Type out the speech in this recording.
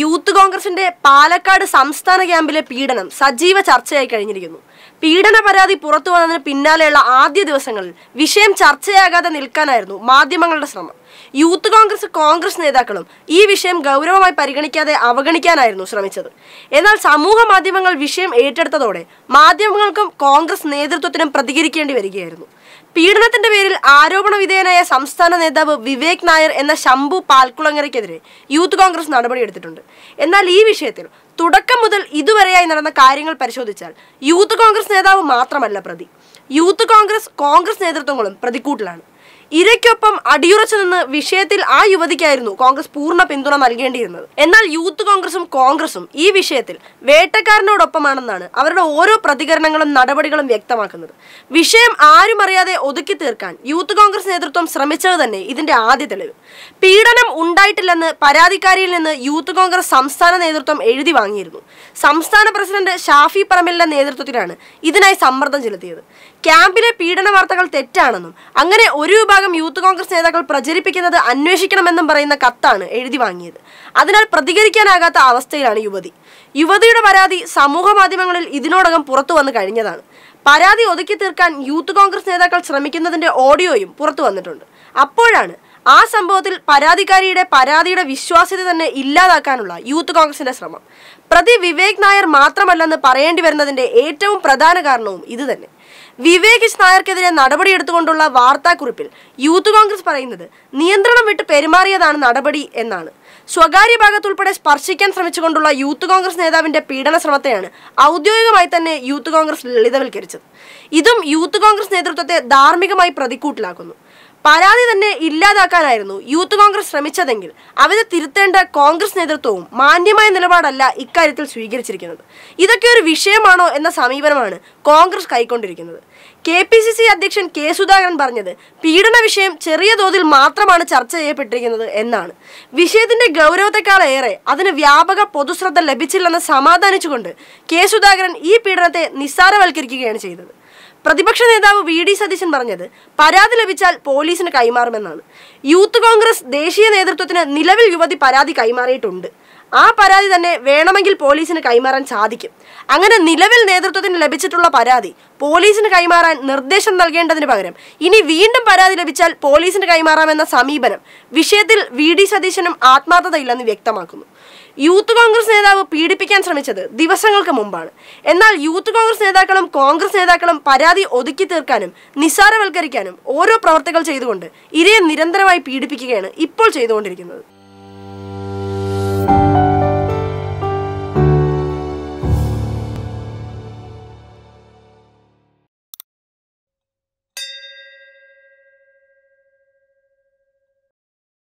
youth കോൺഗ്രസിന്റെ പാലക്കാട് സംസ്ഥാന ക്യാമ്പിലെ പീഡനം സജീവ ചർച്ചയായി കഴിഞ്ഞിരിക്കുന്നു പീഡന പരാതി പുറത്തു വന്നതിന് പിന്നാലെയുള്ള ആദ്യ ദിവസങ്ങളിൽ വിഷയം ചർച്ചയാകാതെ നിൽക്കാനായിരുന്നു മാധ്യമങ്ങളുടെ ശ്രമം യൂത്ത് കോൺഗ്രസ് കോൺഗ്രസ് നേതാക്കളും ഈ വിഷയം ഗൗരവമായി പരിഗണിക്കാതെ അവഗണിക്കാനായിരുന്നു ശ്രമിച്ചത് എന്നാൽ സമൂഹ മാധ്യമങ്ങൾ വിഷയം ഏറ്റെടുത്തതോടെ മാധ്യമങ്ങൾക്കും കോൺഗ്രസ് നേതൃത്വത്തിനും പ്രതികരിക്കേണ്ടി വരികയായിരുന്നു പീഡനത്തിന്റെ പേരിൽ ആരോപണ വിധേയനായ സംസ്ഥാന നേതാവ് വിവേക് നായർ എന്ന ശംഭു പാൽക്കുളങ്ങരയ്ക്കെതിരെ യൂത്ത് കോൺഗ്രസ് നടപടിയെടുത്തിട്ടുണ്ട് എന്നാൽ ഈ വിഷയത്തിൽ തുടക്കം മുതൽ ഇതുവരെയായി നടന്ന കാര്യങ്ങൾ പരിശോധിച്ചാൽ യൂത്ത് കോൺഗ്രസ് നേതാവ് മാത്രമല്ല പ്രതി യൂത്ത് കോൺഗ്രസ് കോൺഗ്രസ് നേതൃത്വങ്ങളും പ്രതിക്കൂട്ടിലാണ് ഇരയ്ക്കൊപ്പം അടിയുറച്ചു നിന്ന് വിഷയത്തിൽ ആ യുവതിക്കായിരുന്നു കോൺഗ്രസ് പൂർണ്ണ പിന്തുണ നൽകേണ്ടിയിരുന്നത് എന്നാൽ യൂത്ത് കോൺഗ്രസും കോൺഗ്രസും ഈ വിഷയത്തിൽ വേട്ടക്കാരനോടൊപ്പമാണെന്നാണ് അവരുടെ ഓരോ പ്രതികരണങ്ങളും നടപടികളും വ്യക്തമാക്കുന്നത് വിഷയം ആരും അറിയാതെ ഒതുക്കി തീർക്കാൻ യൂത്ത് കോൺഗ്രസ് നേതൃത്വം ശ്രമിച്ചത് തന്നെ ഇതിന്റെ ആദ്യ തെളിവ് പീഡനം ഉണ്ടായിട്ടില്ലെന്ന് പരാതിക്കാരിയിൽ നിന്ന് യൂത്ത് കോൺഗ്രസ് സംസ്ഥാന നേതൃത്വം എഴുതി വാങ്ങിയിരുന്നു സംസ്ഥാന പ്രസിഡന്റ് ഷാഫി പറമ്പിലിന്റെ നേതൃത്വത്തിലാണ് ഇതിനായി സമ്മർദ്ദം ചെലുത്തിയത് ക്യാമ്പിലെ പീഡന വാർത്തകൾ തെറ്റാണെന്നും അങ്ങനെ ഒരു വിഭാഗം ഭൂരിഭാഗം യൂത്ത് കോൺഗ്രസ് നേതാക്കൾ പ്രചരിപ്പിക്കുന്നത് അന്വേഷിക്കണമെന്നും പറയുന്ന കത്താണ് എഴുതി വാങ്ങിയത് അതിനാൽ പ്രതികരിക്കാനാകാത്ത അവസ്ഥയിലാണ് യുവതി യുവതിയുടെ പരാതി സമൂഹ മാധ്യമങ്ങളിൽ ഇതിനോടകം പുറത്തു വന്നു കഴിഞ്ഞതാണ് പരാതി ഒതുക്കി തീർക്കാൻ യൂത്ത് കോൺഗ്രസ് നേതാക്കൾ ശ്രമിക്കുന്നതിന്റെ ഓഡിയോയും പുറത്തു വന്നിട്ടുണ്ട് അപ്പോഴാണ് ആ സംഭവത്തിൽ പരാതിക്കാരിയുടെ പരാതിയുടെ വിശ്വാസ്യത തന്നെ ഇല്ലാതാക്കാനുള്ള യൂത്ത് കോൺഗ്രസിന്റെ ശ്രമം പ്രതി വിവേക് നായർ മാത്രമല്ലെന്ന് പറയേണ്ടി വരുന്നതിന്റെ ഏറ്റവും പ്രധാന കാരണവും ഇത് തന്നെ വിവേകിഷ് നായർക്കെതിരെ നടപടിയെടുത്തുകൊണ്ടുള്ള വാർത്താക്കുറിപ്പിൽ യൂത്ത് കോൺഗ്രസ് പറയുന്നത് നിയന്ത്രണം വിട്ട് പെരുമാറിയതാണ് നടപടി എന്നാണ് സ്വകാര്യ ഭാഗത്തുൾപ്പെടെ സ്പർശിക്കാൻ ശ്രമിച്ചുകൊണ്ടുള്ള യൂത്ത് കോൺഗ്രസ് നേതാവിന്റെ പീഡന ശ്രമത്തെയാണ് ഔദ്യോഗികമായി തന്നെ യൂത്ത് കോൺഗ്രസ് ലളിതവൽക്കരിച്ചത് ഇതും യൂത്ത് കോൺഗ്രസ് നേതൃത്വത്തെ ധാർമ്മികമായി പ്രതിക്കൂട്ടിലാക്കുന്നു പരാതി തന്നെ ഇല്ലാതാക്കാനായിരുന്നു യൂത്ത് കോൺഗ്രസ് ശ്രമിച്ചതെങ്കിൽ അവരെ തിരുത്തേണ്ട കോൺഗ്രസ് നേതൃത്വവും മാന്യമായ നിലപാടല്ല ഇക്കാര്യത്തിൽ സ്വീകരിച്ചിരിക്കുന്നത് ഇതൊക്കെ ഒരു വിഷയമാണോ എന്ന സമീപനമാണ് കോൺഗ്രസ് കൈക്കൊണ്ടിരിക്കുന്നത് കെ പി സി സി അധ്യക്ഷൻ കെ സുധാകരൻ പറഞ്ഞത് പീഡന വിഷയം ചെറിയ തോതിൽ മാത്രമാണ് ചർച്ച ചെയ്യപ്പെട്ടിരിക്കുന്നത് എന്നാണ് വിഷയത്തിന്റെ ഗൗരവത്തെക്കാളേറെ അതിന് വ്യാപക പൊതുശ്രദ്ധ ലഭിച്ചില്ലെന്ന് സമാധാനിച്ചുകൊണ്ട് കെ സുധാകരൻ ഈ പീഡനത്തെ നിസ്സാരവൽക്കരിക്കുകയാണ് ചെയ്തത് പ്രതിപക്ഷ നേതാവ് വി ഡി സതീശൻ പറഞ്ഞത് പരാതി ലഭിച്ചാൽ പോലീസിന് കൈമാറുമെന്നാണ് യൂത്ത് കോൺഗ്രസ് ദേശീയ നേതൃത്വത്തിന് നിലവിൽ യുവതി പരാതി കൈമാറിയിട്ടുണ്ട് ആ പരാതി തന്നെ വേണമെങ്കിൽ പോലീസിന് കൈമാറാൻ സാധിക്കും അങ്ങനെ നിലവിൽ നേതൃത്വത്തിന് ലഭിച്ചിട്ടുള്ള പരാതി പോലീസിന് കൈമാറാൻ നിർദ്ദേശം നൽകേണ്ടതിന് പകരം ഇനി വീണ്ടും പരാതി ലഭിച്ചാൽ പോലീസിന് കൈമാറാമെന്ന സമീപനം വിഷയത്തിൽ വി ഡി സതീശനും ആത്മാർത്ഥതയില്ലെന്ന് വ്യക്തമാക്കുന്നു യൂത്ത് കോൺഗ്രസ് നേതാവ് പീഡിപ്പിക്കാൻ ശ്രമിച്ചത് ദിവസങ്ങൾക്ക് മുമ്പാണ് എന്നാൽ യൂത്ത് കോൺഗ്രസ് നേതാക്കളും കോൺഗ്രസ് നേതാക്കളും പരാതി ഒതുക്കി തീർക്കാനും നിസ്സാരവൽക്കരിക്കാനും ഓരോ പ്രവർത്തികൾ ചെയ്തുകൊണ്ട് ഇരയെ നിരന്തരമായി പീഡിപ്പിക്കുകയാണ് ഇപ്പോൾ ചെയ്തുകൊണ്ടിരിക്കുന്നത്